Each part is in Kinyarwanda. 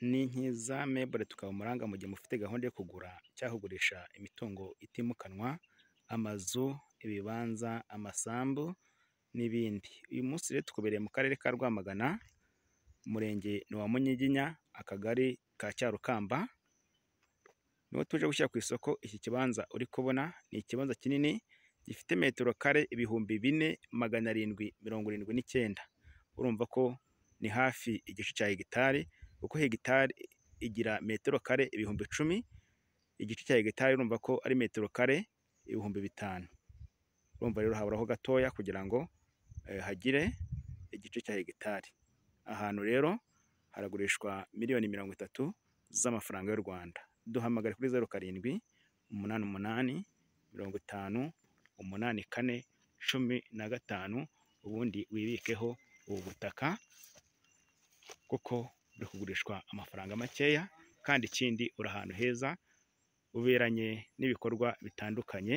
ni nkiza mebure tukaba umuranga mu gihe mufite gahunda yo kugura cyangwa kugurisha imitungo itimukanwa, amazu, ibibanza, amasambu n'ibindi. Uyu munsi rero tukubereye mu karere ka Rwamagana, umurenge ni uwa Munyiginya, akagari ka Cyarukamba, niho tuje gushyira ku isoko iki kibanza uri kubona, ni ikibanza kinini gifite metero kare ibihumbi bine magana arindwi mirongo irindwi n'icyenda, urumva ko ni hafi igice cya hegitari. kuko hegitari igira metero kare ibihumbi icumi, igice cya hegitari urumva ko ari metero kare ibihumbi bitanu, urumva rero haburaho gatoya kugira ngo eh, hagire igice cya hegitari, ahantu rero haragurishwa miliyoni mirongo itatu z'amafaranga y'u Rwanda, duhamagare kuri zeru karindwi umunani umunani mirongo itanu umunani kane cumi na gatanu ubundi wibikeho ubu butaka kuko uri kugurishwa amafaranga makeya kandi ikindi uri ahantu heza uberanye n'ibikorwa bitandukanye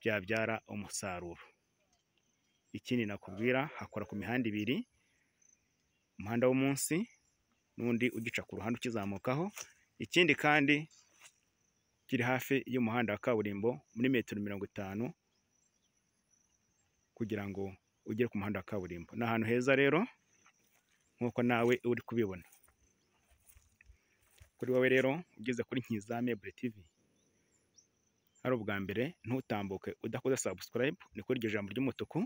byabyara umusaruro ikindi nakubwira hakora ku mihanda ibiri umuhanda wo munsi n'undi ugica ku ruhande ukizamukaho ikindi kandi kiri hafi y'umuhanda wa kaburimbo muri metero mirongo itanu kugira ngo ugere ku muhanda wa kaburimbo ni ahantu heza rero nk'uko nawe uri kubibona kuri wowe rero ugeze kuri nkizame TV hari ubwa mbere ntutambuke udakoze subscribe ni kuri iryo jambo ry'umutuku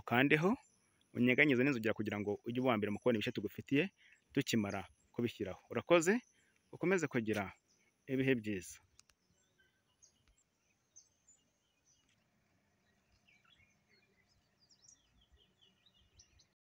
ukandeho unyeganyiza n'inzogera kugira ngo ujye uba mbere mu kubona ibice tugufitiye tukimara kubishyiraho urakoze ukomeze kugira ibihe byiza